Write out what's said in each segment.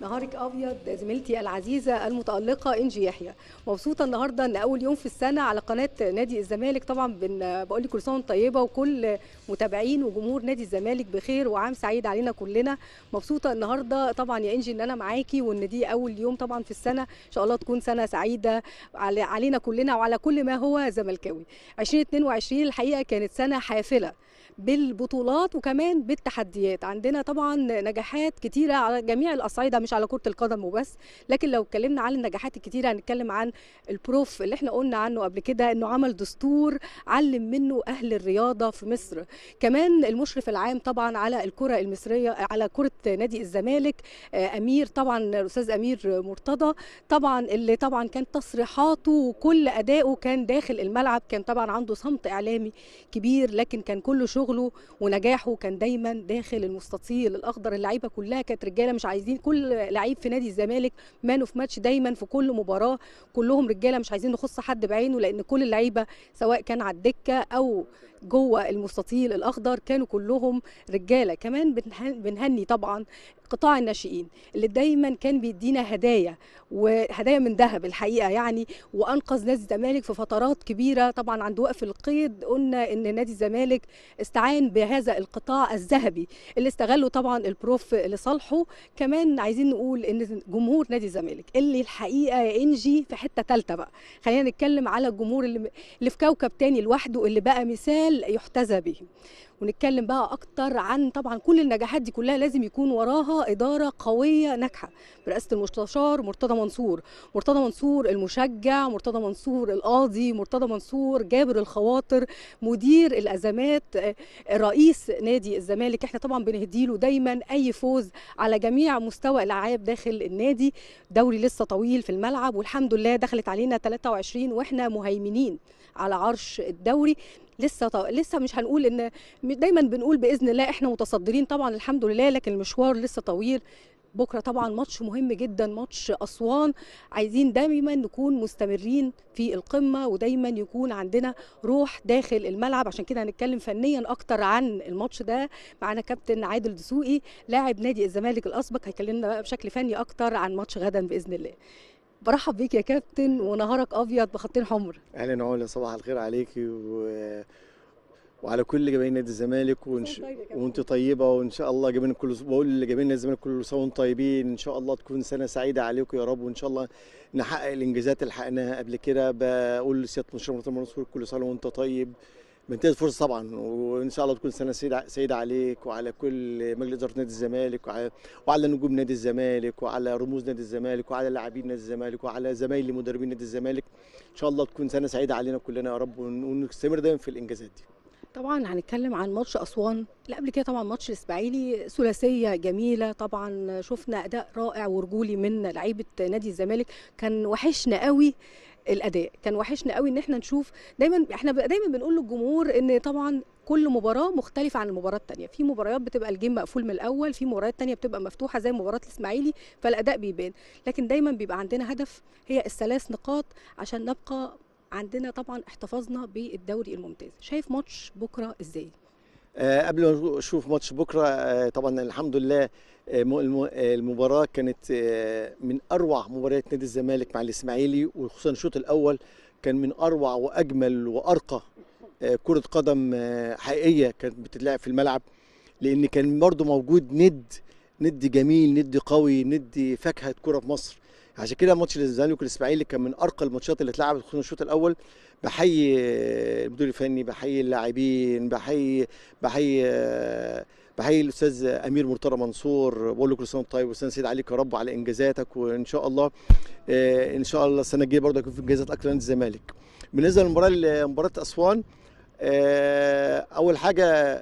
نهارك ابيض زميلتي العزيزه المتالقه انجي يحيى مبسوطه النهارده ان اول يوم في السنه على قناه نادي الزمالك طبعا بقول لك كل سنه طيبه وكل متابعين وجمهور نادي الزمالك بخير وعام سعيد علينا كلنا مبسوطه النهارده طبعا يا انجي ان انا معاكي وان دي اول يوم طبعا في السنه ان شاء الله تكون سنه سعيده علينا كلنا وعلى كل ما هو زملكاوي 2022 الحقيقه كانت سنه حافله بالبطولات وكمان بالتحديات عندنا طبعا نجاحات كتيره على جميع الاصعده مش على كره القدم وبس لكن لو اتكلمنا عن النجاحات الكتيره هنتكلم عن البروف اللي احنا قلنا عنه قبل كده انه عمل دستور علم منه اهل الرياضه في مصر كمان المشرف العام طبعا على الكره المصريه على كره نادي الزمالك آه، امير طبعا الاستاذ امير مرتضى طبعا اللي طبعا كان تصريحاته وكل ادائه كان داخل الملعب كان طبعا عنده صمت اعلامي كبير لكن كان كل شغله ونجاحه كان دايما داخل المستطيل الاخضر اللعيبه كلها كانت رجاله مش عايزين كل لعيب في نادي الزمالك مان اوف ماتش دايما في كل مباراه كلهم رجاله مش عايزين نخص حد بعينه لان كل اللعيبه سواء كان على الدكه او جوه المستطيل الاخضر كانوا كلهم رجاله كمان بنهني طبعا قطاع الناشئين اللي دايما كان بيدينا هدايا وهدايا من ذهب الحقيقه يعني وانقذ نادي الزمالك في فترات كبيره طبعا عند وقف القيد قلنا ان نادي الزمالك استعان بهذا القطاع الذهبي اللي استغله طبعا البروف لصالحه كمان عايزين نقول ان جمهور نادي الزمالك اللي الحقيقه يا انجي في حته ثالثه بقى خلينا نتكلم على الجمهور اللي, في كوكب تاني لوحده اللي بقى مثال يحتذى به ونتكلم بقى اكتر عن طبعا كل النجاحات دي كلها لازم يكون وراها إدارة قوية ناجحة برئاسة المستشار مرتضى منصور مرتضى منصور المشجع مرتضى منصور القاضي مرتضى منصور جابر الخواطر مدير الأزمات آه، رئيس نادي الزمالك احنا طبعا بنهديله دايما أي فوز على جميع مستوى الألعاب داخل النادي دوري لسه طويل في الملعب والحمد لله دخلت علينا 23 واحنا مهيمنين على عرش الدوري لسه ط... لسه مش هنقول ان دايما بنقول باذن الله احنا متصدرين طبعا الحمد لله لكن المشوار لسه طويل بكره طبعا ماتش مهم جدا ماتش اسوان عايزين دايما نكون مستمرين في القمه ودايما يكون عندنا روح داخل الملعب عشان كده هنتكلم فنيا اكتر عن الماتش ده معانا كابتن عادل دسوقي لاعب نادي الزمالك الاسبق هيكلمنا بقى بشكل فني اكتر عن ماتش غدا باذن الله برحب بيك يا كابتن ونهارك ابيض بخطين حمر اهلا علا صباح الخير عليكي و... وعلى كل جماهير نادي الزمالك ونش... وانت طيبه وان شاء الله جماهير كل بقول لجماهير نادي الزمالك كل سنه وانتم طيبين ان شاء الله تكون سنه سعيده عليكم يا رب وان شاء الله نحقق الانجازات اللي حققناها قبل كده بقول لسياده المشرف مرتضى منصور كل سنه وانت طيب بنتهز فرصه طبعا وان شاء الله تكون سنه سعيده عليك وعلى كل مجلس اداره نادي الزمالك وعلى, وعلى نجوم نادي الزمالك وعلى رموز نادي الزمالك وعلى لاعبين نادي الزمالك وعلى زمايلي مدربين نادي الزمالك ان شاء الله تكون سنه سعيده علينا كلنا يا رب ونستمر دايما في الانجازات دي طبعا هنتكلم عن ماتش اسوان اللي قبل كده طبعا ماتش الاسماعيلي ثلاثيه جميله طبعا شفنا اداء رائع ورجولي من لعيبه نادي الزمالك كان وحشنا قوي الاداء كان وحشنا قوي ان احنا نشوف دايما احنا دايما بنقول للجمهور ان طبعا كل مباراه مختلفه عن المباراه الثانيه في مباريات بتبقى الجيم مقفول من الاول في مباريات تانية بتبقى مفتوحه زي مباراه الاسماعيلي فالاداء بيبان لكن دايما بيبقى عندنا هدف هي الثلاث نقاط عشان نبقى عندنا طبعا احتفاظنا بالدوري الممتاز شايف ماتش بكره ازاي آه، قبل ما نشوف ماتش بكره آه، طبعا الحمد لله آه، المباراه كانت من اروع مباريات نادي الزمالك مع الاسماعيلي وخصوصا الشوط الاول كان من اروع واجمل وارقى كره قدم حقيقيه كانت بتتلعب في الملعب لان كان برضه موجود ند ند جميل ند قوي ند فاكهه كره في مصر عشان كده ماتش الزمالك والاسماعيلي كان من ارقى الماتشات اللي اتلعبت خصوصا الشوط الاول بحيي المدير الفني بحيي اللاعبين بحيي بحيي بحيي الاستاذ امير مرتضى منصور بقول له كل سنه وانت طيب واستاذ سيد عليك يا رب على انجازاتك وان شاء الله آه، ان شاء الله السنه الجايه برضه هيكون في انجازات اكتر لنادي الزمالك بالنسبه للمباراه مباراه اسوان آه، اول حاجه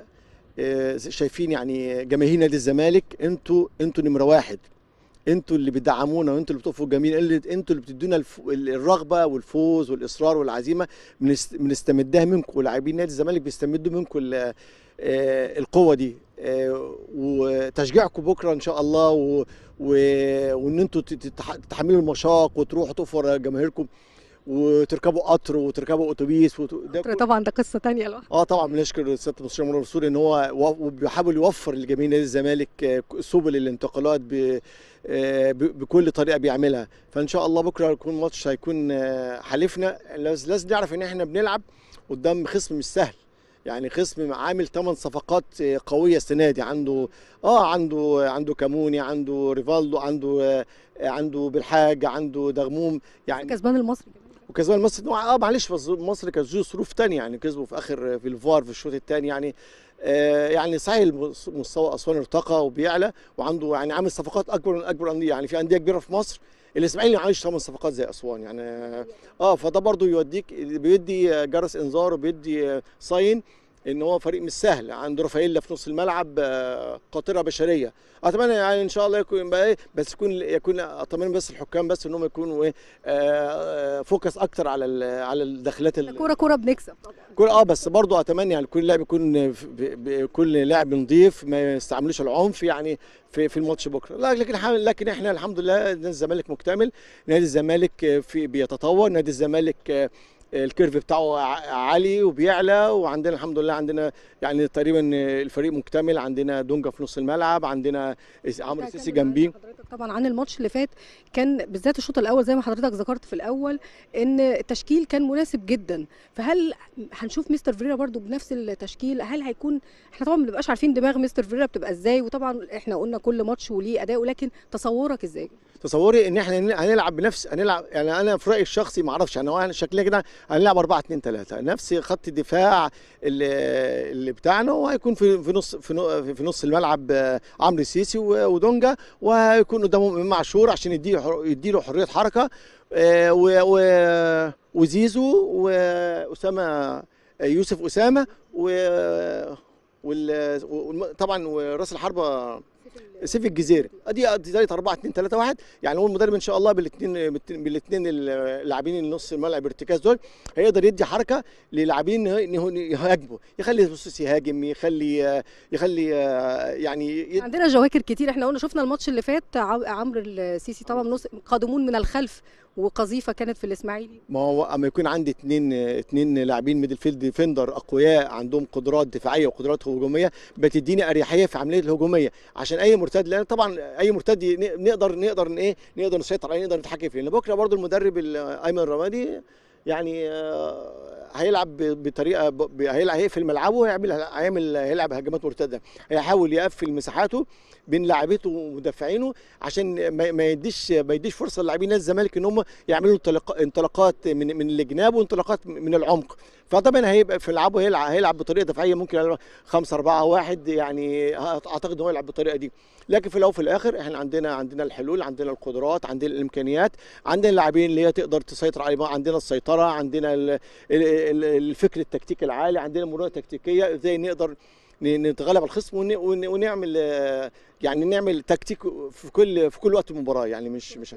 آه، شايفين يعني جماهير نادي الزمالك انتوا انتوا نمره واحد انتوا اللي بتدعمونا وانتوا اللي بتقفوا جميل انتوا اللي بتدونا الف... الرغبه والفوز والاصرار والعزيمه بنستمدها منكم ولاعبين نادي الزمالك بيستمدوا منكم ال... آه، القوه دي آه، وتشجيعكم بكره ان شاء الله و... و... وان انتوا تتحملوا المشاق وتروحوا تقفوا ورا جماهيركم وتركبوا قطر وتركبوا اتوبيس وت... قطر طبعا ده قصه ثانيه لوحدها اه طبعا بنشكر الست المستشار منى رسول ان هو بيحاول يوفر لجميع نادي الزمالك آه، سبل الانتقالات آه، ب... بكل طريقه بيعملها فان شاء الله بكره يكون ماتش هيكون آه، حليفنا لازم نعرف ان احنا بنلعب قدام خصم مش سهل يعني خصم عامل ثمان صفقات قويه السنه دي عنده اه عنده عنده كاموني عنده ريفالدو عنده عنده بالحاج عنده دغموم يعني كسبان المصري وكسبان مصر اه معلش مصر كانت ظروف ثانيه يعني كسبوا في اخر في الفار في الشوط الثاني يعني آه يعني صحيح مستوى اسوان ارتقى وبيعلى وعنده يعني عامل صفقات اكبر من اكبر الانديه يعني في انديه كبيره في مصر الاسماعيلي عايش ثمان صفقات زي اسوان يعني اه فده برضه يوديك بيدي جرس انذار وبيدي ساين آه، ان هو فريق مش سهل عنده رافائيلا في نص الملعب آه، قاطره بشريه اتمنى يعني ان شاء الله يكون بقى ايه بس يكون يكون اطمن بس الحكام بس ان هم يكونوا ايه آه، آه، فوكس اكتر على على الداخلات الكوره كوره بنكسب كوره اه بس برضو اتمنى يعني كل لاعب يكون كل لاعب نظيف ما يستعملوش العنف يعني في في الماتش بكره لا لكن لكن احنا الحمد لله نادي الزمالك مكتمل نادي الزمالك في بيتطور نادي الزمالك الكيرف بتاعه عالي وبيعلى وعندنا الحمد لله عندنا يعني تقريبا الفريق مكتمل عندنا دونجا في نص الملعب عندنا عمرو سيسي جنبي طبعا عن الماتش اللي فات كان بالذات الشوط الاول زي ما حضرتك ذكرت في الاول ان التشكيل كان مناسب جدا فهل هنشوف مستر فيريرا برده بنفس التشكيل هل هيكون احنا طبعا ما بنبقاش عارفين دماغ مستر فيريرا بتبقى ازاي وطبعا احنا قلنا كل ماتش وليه اداء لكن تصورك ازاي تصوري ان احنا هنلعب بنفس هنلعب يعني انا في رايي الشخصي ما اعرفش يعني انا شكلها كده هنلعب 4 2 3 نفس خط الدفاع اللي, اللي بتاعنا وهيكون في في نص في نص الملعب آه، عمرو السيسي ودونجا وهيكون قدامهم امام عاشور عشان يدي له حريه حركه آه، و وزيزو واسامه يوسف اسامه و وال... طبعا وراس الحربه سيف الجزيرة ادي ادي 4 2 3 1 يعني هو المدرب ان شاء الله بالاثنين بالاثنين اللاعبين النص الملعب الارتكاز دول هيقدر يدي حركه للاعبين ان يهاجموا يخلي بصوص يهاجم يخلي يخلي يعني يد... عندنا جواكر كتير احنا قلنا شفنا الماتش اللي فات عمرو السيسي طبعا قادمون من الخلف وقذيفه كانت في الاسماعيلي ما هو اما يكون عندي اثنين اثنين لاعبين ميدل فيلد ديفندر اقوياء عندهم قدرات دفاعيه وقدرات هجوميه بتديني اريحيه في عمليه الهجوميه عشان اي مرتد لان طبعا اي مرتد نقدر نقدر ايه نقدر نسيطر عليه نقدر نتحكم فيه لان بكره برضو المدرب ايمن رمادي يعني آه، هيلعب بطريقه هيلعب هيقفل ملعبه هيعمل هيعمل هيلعب هجمات مرتده هيحاول يقفل مساحاته بين لاعبته ومدافعينه عشان ما يديش ما يديش فرصه للاعبين نادي الزمالك ان هم يعملوا انطلاقات من من الجناب وانطلاقات من العمق فطبعا هيبقى في لعبه هيلعب هيلعب بطريقه دفاعيه ممكن 5 4 1 يعني اعتقد هو يلعب بالطريقه دي لكن في الاول وفي الاخر احنا عندنا عندنا الحلول عندنا القدرات عندنا الامكانيات عندنا اللاعبين اللي هي تقدر تسيطر عليه عندنا السيطره المسيطره عندنا الفكر التكتيكي العالي عندنا المرونه التكتيكيه ازاي نقدر نتغلب على الخصم ونعمل آه، يعني نعمل تكتيك في كل في كل وقت المباراه يعني مش مش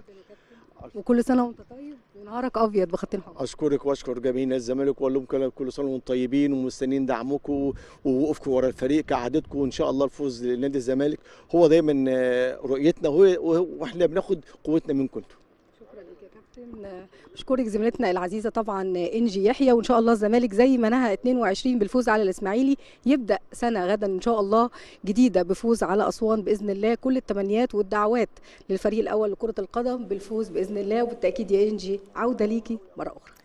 وكل سنه وانت طيب ونهارك ابيض بخط الحمر اشكرك واشكر جميع الزمالك واقول لهم كل سنه وانتم طيبين ومستنيين دعمكم ووقوفكم ورا الفريق كعادتكم وان شاء الله الفوز لنادي الزمالك هو دايما آه، رؤيتنا واحنا بناخد قوتنا منكم انتم آه، بشكرك زميلتنا العزيزه طبعا آه، انجي يحيى وان شاء الله الزمالك زي ما نهى 22 بالفوز على الاسماعيلي يبدا سنه غدا ان شاء الله جديده بفوز على اسوان باذن الله كل التمنيات والدعوات للفريق الاول لكره القدم بالفوز باذن الله وبالتاكيد يا انجي عوده ليكي مره اخرى